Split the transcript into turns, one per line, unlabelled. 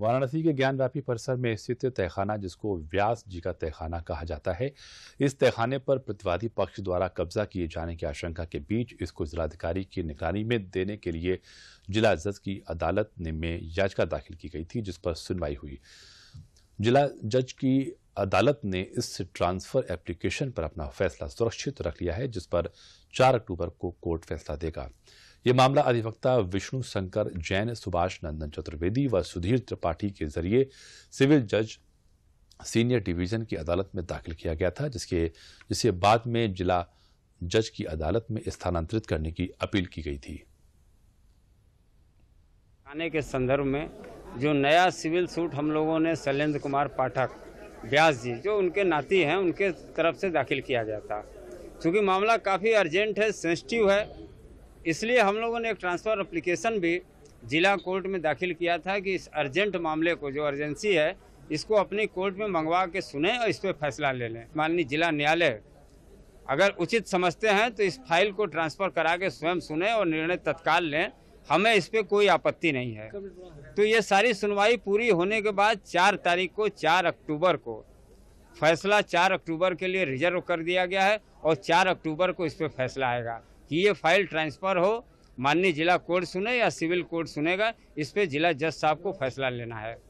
वाराणसी के ज्ञानव्यापी परिसर में स्थित तहखाना जिसको व्यास जी का तहखाना कहा जाता है इस तहखाने पर प्रतिवादी पक्ष द्वारा कब्जा किए जाने की आशंका के बीच इसको जिलाधिकारी की निगरानी में देने के लिए जिला जज की अदालत में याचिका दाखिल की गई थी जिस पर सुनवाई हुई जिला जज की अदालत ने इस ट्रांसफर एप्लीकेशन पर अपना फैसला सुरक्षित रख लिया है जिस पर चार अक्टूबर को कोर्ट फैसला देगा ये मामला अधिवक्ता विष्णु शंकर जैन सुभाष नंदन चतुर्वेदी व सुधीर त्रिपाठी के जरिए सिविल जज सीनियर डिवीजन की अदालत में दाखिल किया गया था जिसके जिसे बाद में जिला जज की अदालत में स्थानांतरित करने की अपील की गई थी
थाने के संदर्भ में जो नया सिविल सूट हम लोगों ने शैलेंद्र कुमार पाठक व्यास जी जो उनके नाती हैं उनके तरफ से दाखिल किया गया था क्योंकि मामला काफ़ी अर्जेंट है सेंसिटिव है इसलिए हम लोगों ने एक ट्रांसफ़र अप्लीकेशन भी जिला कोर्ट में दाखिल किया था कि इस अर्जेंट मामले को जो अर्जेंसी है इसको अपनी कोर्ट में मंगवा के सुने और इस पर फैसला ले लें माननीय जिला न्यायालय अगर उचित समझते हैं तो इस फाइल को ट्रांसफ़र करा के स्वयं सुने और निर्णय तत्काल लें हमें इस पर कोई आपत्ति नहीं है तो ये सारी सुनवाई पूरी होने के बाद चार तारीख को चार अक्टूबर को फैसला चार अक्टूबर के लिए रिजर्व कर दिया गया है और चार अक्टूबर को इस पर फैसला आएगा कि ये फाइल ट्रांसफ़र हो माननीय जिला कोर्ट सुने या सिविल कोर्ट सुनेगा इस पर जिला जज साहब को फैसला लेना है